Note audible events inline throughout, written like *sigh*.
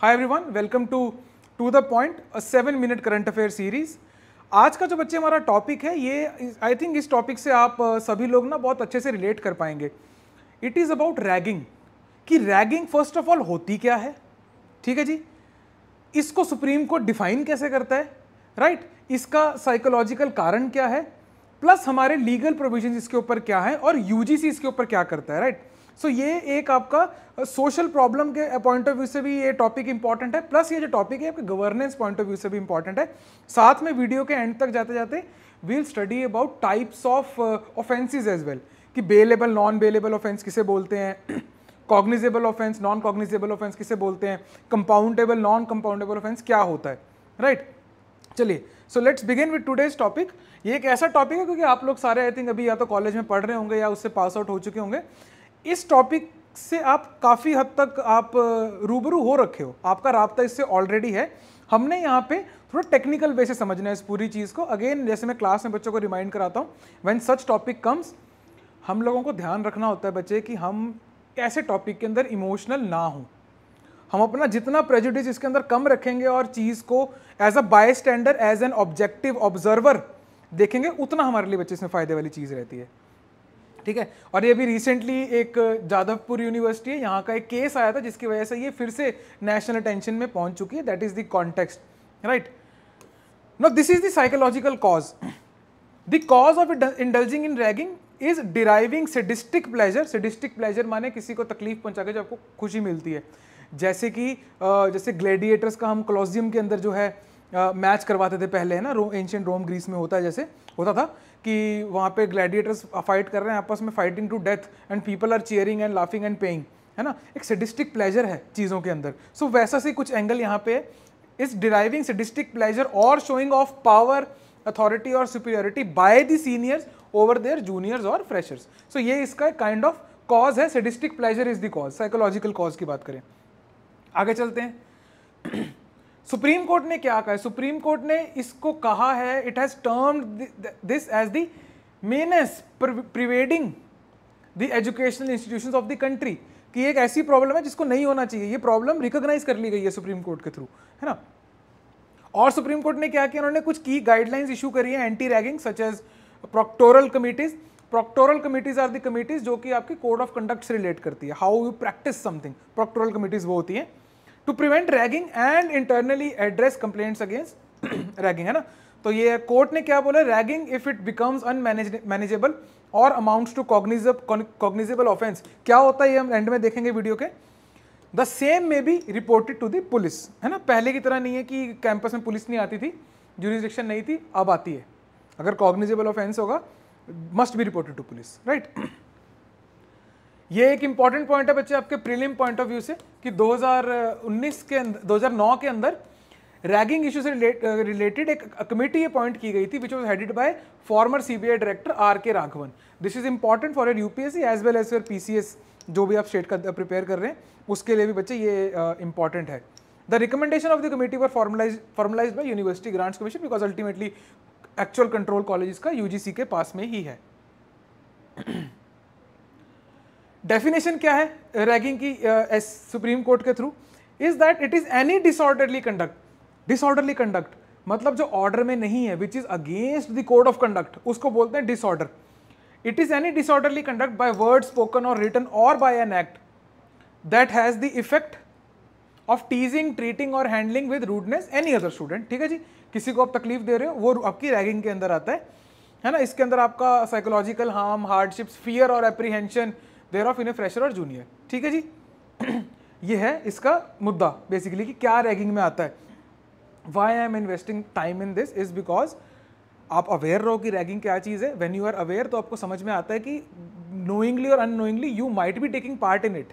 Hi everyone welcome to to the point a seven minute current affair series आज का जो बच्चे हमारा टॉपिक है ये आई थिंक इस टॉपिक से आप सभी लोग ना बहुत अच्छे से रिलेट कर पाएंगे इट इज़ अबाउट रैगिंग कि रैगिंग फर्स्ट ऑफ ऑल होती क्या है ठीक है जी इसको सुप्रीम कोर्ट डिफाइन कैसे करता है राइट right? इसका साइकोलॉजिकल कारण क्या है प्लस हमारे लीगल प्रोविजन इसके ऊपर क्या है और यूजीसी इसके ऊपर क्या करता है राइट right? सो ये एक आपका सोशल प्रॉब्लम के पॉइंट ऑफ व्यू से भी ये टॉपिक इंपॉर्टेंट है प्लस ये जो टॉपिक है आपके गवर्नेंस पॉइंट ऑफ व्यू से भी इंपॉर्टेंट है साथ में वीडियो के एंड तक जाते जाते we'll study about types of offences as well कि बेलेबल नॉन बेलेबल ऑफेंस किसे बोलते हैं cognizable offence non cognizable offence किसे बोलते हैं कंपाउंडेबल नॉन कंपाउंडेबल ऑफेंस क्या होता है राइट right? चलिए so let's begin with today's topic ये एक ऐसा टॉपिक है क्योंकि आप लोग सारे आई थिंक अभी या तो कॉलेज में पढ़ रहे होंगे या उससे पास आउट हो चुके होंगे इस टॉपिक से आप काफ़ी हद तक आप रूबरू हो रखे हो आपका रबता इससे ऑलरेडी है हमने यहाँ पे थोड़ा टेक्निकल वे से समझना है इस पूरी चीज़ को अगेन जैसे मैं क्लास में बच्चों को रिमाइंड कराता हूँ व्हेन सच टॉपिक कम्स हम लोगों को ध्यान रखना होता है बच्चे कि हम ऐसे टॉपिक के अंदर इमोशनल ना हों हम अपना जितना प्रेजुडिस इसके अंदर कम रखेंगे और चीज़ को as a bystander as an objective observer देखेंगे उतना हमारे लिए बच्चे इसमें फ़ायदे वाली चीज़ रहती है ठीक है और ये अभी रिसेंटली एक जाधवपुर यूनिवर्सिटी है यहाँ का एक केस आया था जिसकी वजह से ये फिर से नेशनल अटेंशन में पहुंच चुकी है that is the context right no this is the psychological cause the cause of indulging in ragging is deriving sadistic pleasure sadistic pleasure माने किसी को तकलीफ पहुंचा के जो आपको खुशी मिलती है जैसे कि जैसे ग्लेडिएटर्स का हम क्लोजियम के अंदर जो है मैच करवाते थे पहले है ना रो, एंशियंट रोम ग्रीस में होता है जैसे होता था कि वहाँ पे ग्लैडिएटर्स फाइट कर रहे हैं आपस में fighting to death and people are cheering and laughing and paying है ना एक सडिस्टिक प्लेजर है चीज़ों के अंदर सो so, वैसा से कुछ एंगल यहाँ पे इज डिराइविंग सडिस्टिक प्लेजर और शोइंग ऑफ पावर अथॉरिटी और superiority by the seniors over their juniors और फ्रेशर्स सो ये इसका काइंड ऑफ कॉज है sadistic pleasure is the cause psychological cause की बात करें आगे चलते हैं सुप्रीम कोर्ट ने क्या कहा सुप्रीम कोर्ट ने इसको कहा है it has termed this as the menace pervading the educational institution of the country कि एक ऐसी प्रॉब्लम है जिसको नहीं होना चाहिए ये प्रॉब्लम रिकोगनाइज कर ली गई है सुप्रीम कोर्ट के थ्रू है ना और सुप्रीम कोर्ट ने क्या किया उन्होंने कुछ की गाइडलाइंस इशू करी है anti ragging such as proctorial committees proctorial committees are the committees जो कि आपके कोड ऑफ कंडक्ट से रिलेट करती है how you practice something proctorial committees वो होती है to prevent ragging and internally address complaints against ragging है ना तो ये कोर्ट ने क्या बोला ragging if it becomes unmanageable और अमाउंट टू कॉग्निजेबल ऑफेंस क्या होता है ये हम एंड में देखेंगे वीडियो के the same may be reported to the police है ना पहले की तरह नहीं है कि कैंपस में पुलिस नहीं आती थी जूरिस्डिक्शन नहीं थी अब आती है अगर कॉग्निजेबल ऑफेंस होगा must be reported to police right ये एक इंपॉर्टेंट पॉइंट है बच्चे आपके प्रीलिम पॉइंट ऑफ व्यू से कि 2019 के अंदर 2009 के अंदर रैगिंग इशू से रिलेटेड एक कमेटी अपॉइंट की गई थी which was headed by former CBI director R K Raghavan this is important for your UPSC as well as your PCS जो भी आप स्टेट का प्रिपेयर कर रहे हैं उसके लिए भी बच्चे ये इंपॉर्टेंट uh, है the recommendation of the committee were formalize formalize by University Grants Commission because ultimately actual control college का यूजीसी के पास में ही है डेफिनेशन क्या है रैगिंग की एस सुप्रीम कोर्ट के through is that it is any disorderly conduct disorderly conduct मतलब जो ऑर्डर में नहीं है which is against the code of conduct उसको बोलते हैं disorder it is any disorderly conduct by word spoken और रिटर्न और by an act that has the effect of teasing treating और handling with rudeness any other student ठीक है जी किसी को आप तकलीफ दे रहे हो वो आपकी रैगिंग के अंदर आता है है ना इसके अंदर आपका साइकोलॉजिकल हार्म हार्डशिप्स फियर और apprehension thereof in a fresher और जूनियर ठीक है जी *clears throat* ये है इसका मुद्दा बेसिकली कि क्या रैगिंग में आता है why I am investing time in this is because आप अवेयर रहो कि रैगिंग क्या चीज़ है वेन यू आर अवेयर तो आपको समझ में आता है कि नोइंगली और unknowingly you might be taking part in it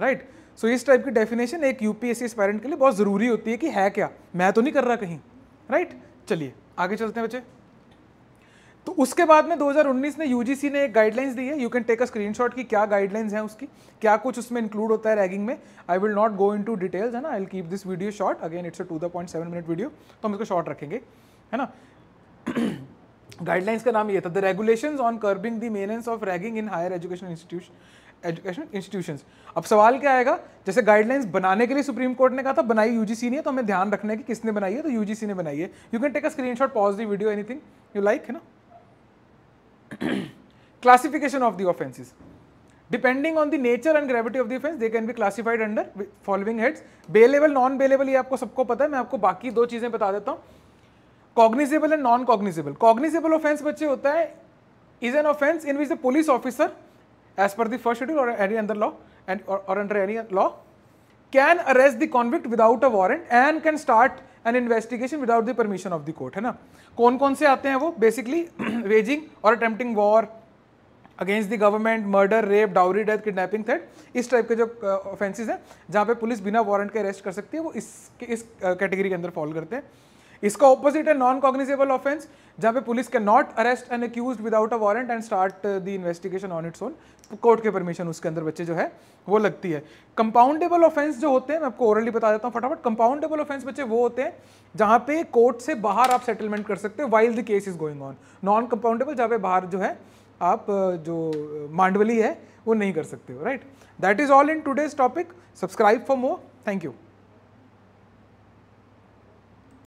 right so इस टाइप की डेफिनेशन एक यूपीएससी स्पेरेंट के लिए बहुत ज़रूरी होती है कि है क्या मैं तो नहीं कर रहा कहीं राइट right? चलिए आगे चलते हैं बच्चे तो उसके बाद में 2019 ने यूजीसी ने एक गाइडलाइंस दी है you can take a screenshot की क्या गाइडलाइंस हैं उसकी क्या कुछ उसमें इंक्लूड होता है रैगिंग में I will not go into details है ना I keep this video short again it's a to the point seven minute video तो हम इसको शॉर्ट रखेंगे है ना गाइडलाइंस *clears throat* का नाम ये था the regulation on curbing the menace of ragging in higher education institution education institutions अब सवाल क्या आएगा जैसे गाइडलाइंस बनाने के लिए सुप्रीम कोर्ट ने कहा था बनाई यूजीसी ने तो हमें ध्यान रखना है कि किसने बनाई है तो यूजीसी ने बनाई है you can take a screenshot pause the video anything you like है ना classification of the offenses depending on the nature and gravity of the offense they can be classified under following heads bailable non bailable ये आपको सबको पता है मैं आपको बाकी दो चीजें बता देता हूँ cognizable and non cognizable cognizable offense बच्चे होता है is an offense in which the police officer as per the first schedule or any other law and or, or under any law can arrest the convict without a warrant and can start an investigation without the permission of the court है ना कौन कौन से आते हैं वो basically waging और attempting war against the government murder rape dowry death kidnapping threat इस टाइप के जो ऑफेंसिस uh, हैं जहाँ पे पुलिस बिना वारंट के अरेस्ट कर सकती है वो इस इस कैटेगरी uh, के अंदर फॉल करते हैं इसका ऑपोजिट है नॉन कॉग्निजेबल ऑफेंस जहाँ पे पुलिस uh, के not arrest and accuse without a warrant and start the investigation on its own court के परमिशन उसके अंदर बच्चे जो है वो लगती है कंपाउंडेबल ऑफेंस जो होते हैं मैं आपको ओरली बता देता हूँ फटाफट कंपाउंडेबल ऑफेंस बच्चे वो होते हैं जहाँ पे कोर्ट से बाहर आप सेटलमेंट कर सकते हो while the case is going on non compoundable जहाँ पे बाहर जो है आप uh, जो uh, मांडवली है वो नहीं कर सकते हो right that is all in today's topic subscribe for more thank you